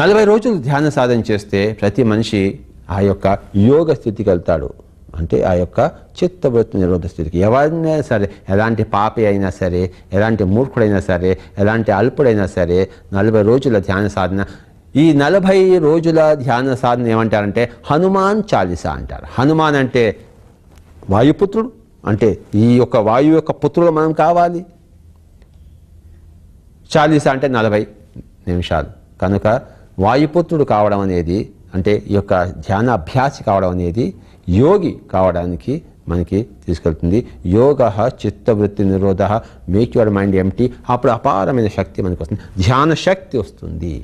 నలభై రోజులు ధ్యాన సాధన చేస్తే ప్రతి మనిషి ఆ యొక్క యోగ స్థితికి వెళ్తాడు అంటే ఆ యొక్క చిత్తవృత్తి నిరోధ స్థితికి ఎవరైనా సరే ఎలాంటి పాపి అయినా సరే ఎలాంటి మూర్ఖుడైనా సరే ఎలాంటి అల్పుడైనా సరే నలభై రోజుల ధ్యాన సాధన ఈ నలభై రోజుల ధ్యాన సాధన ఏమంటారంటే హనుమాన్ చాలీసా అంటారు హనుమాన్ అంటే వాయుపుత్రుడు అంటే ఈ యొక్క వాయువు యొక్క పుత్రులు మనం కావాలి చాలీస అంటే నలభై నిమిషాలు కనుక వాయుపుత్రుడు కావడం అనేది అంటే ఈ యొక్క ధ్యాన అభ్యాసి కావడం అనేది యోగి కావడానికి మనకి తీసుకెళ్తుంది యోగ చిత్తవృత్తి నిరోధ మేక్ యువర్ మైండ్ ఏమిటి అప్పుడు అపారమైన శక్తి మనకు వస్తుంది ధ్యాన శక్తి వస్తుంది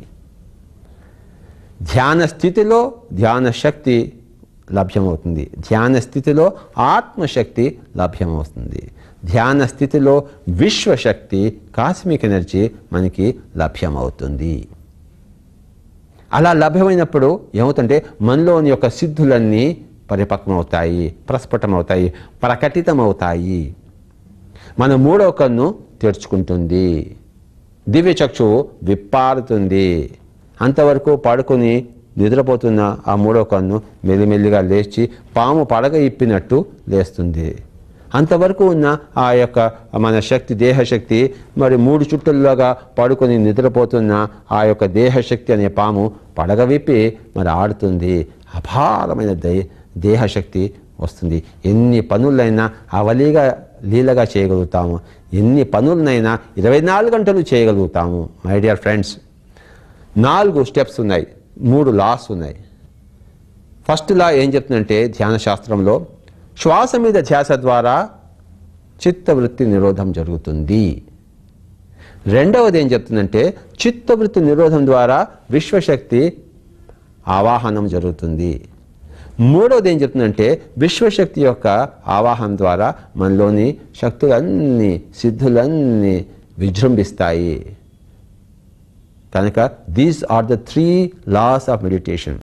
ధ్యాన స్థితిలో ధ్యాన శక్తి లభ్యమవుతుంది ధ్యాన స్థితిలో ఆత్మశక్తి లభ్యమవుతుంది ధ్యాన స్థితిలో విశ్వశక్తి కాస్మిక్ ఎనర్జీ మనకి లభ్యమవుతుంది అలా లభ్యమైనప్పుడు ఏమవుతుంటే మనలోని యొక్క సిద్ధులన్నీ పరిపక్వమవుతాయి ప్రస్ఫుటమవుతాయి ప్రకటితమవుతాయి మన మూడవ కన్ను తెరుచుకుంటుంది దివ్యచక్షువు విప్పారుతుంది అంతవరకు పడుకుని నిద్రపోతున్న ఆ మూడో కన్ను మెల్లిమెల్లిగా లేచి పాము పడగ ఇప్పినట్టు లేస్తుంది అంతవరకు ఉన్న ఆ యొక్క మన శక్తి దేహశక్తి మరి మూడు చుట్టల్లోగా పడుకొని నిద్రపోతున్న ఆ యొక్క దేహశక్తి అనే పాము పడగ విప్పి మరి ఆడుతుంది అపారమైన దే దేహశక్తి వస్తుంది ఎన్ని పనులైనా అవలీగా లీలగా చేయగలుగుతాము ఎన్ని పనులనైనా ఇరవై గంటలు చేయగలుగుతాము మై డియర్ ఫ్రెండ్స్ నాలుగు స్టెప్స్ ఉన్నాయి మూడు లాస్ ఉన్నాయి ఫస్ట్ లా ఏం చెప్తుందంటే ధ్యాన శాస్త్రంలో శ్వాస మీద ధ్యాస ద్వారా చిత్తవృత్తి నిరోధం జరుగుతుంది రెండవది ఏం చెప్తుందంటే చిత్తవృత్తి నిరోధం ద్వారా విశ్వశక్తి ఆవాహనం జరుగుతుంది మూడవది ఏం చెప్తుందంటే విశ్వశక్తి యొక్క ఆవాహన ద్వారా మనలోని శక్తులన్నీ సిద్ధులన్నీ విజృంభిస్తాయి Tanaka, these are the three laws of meditation.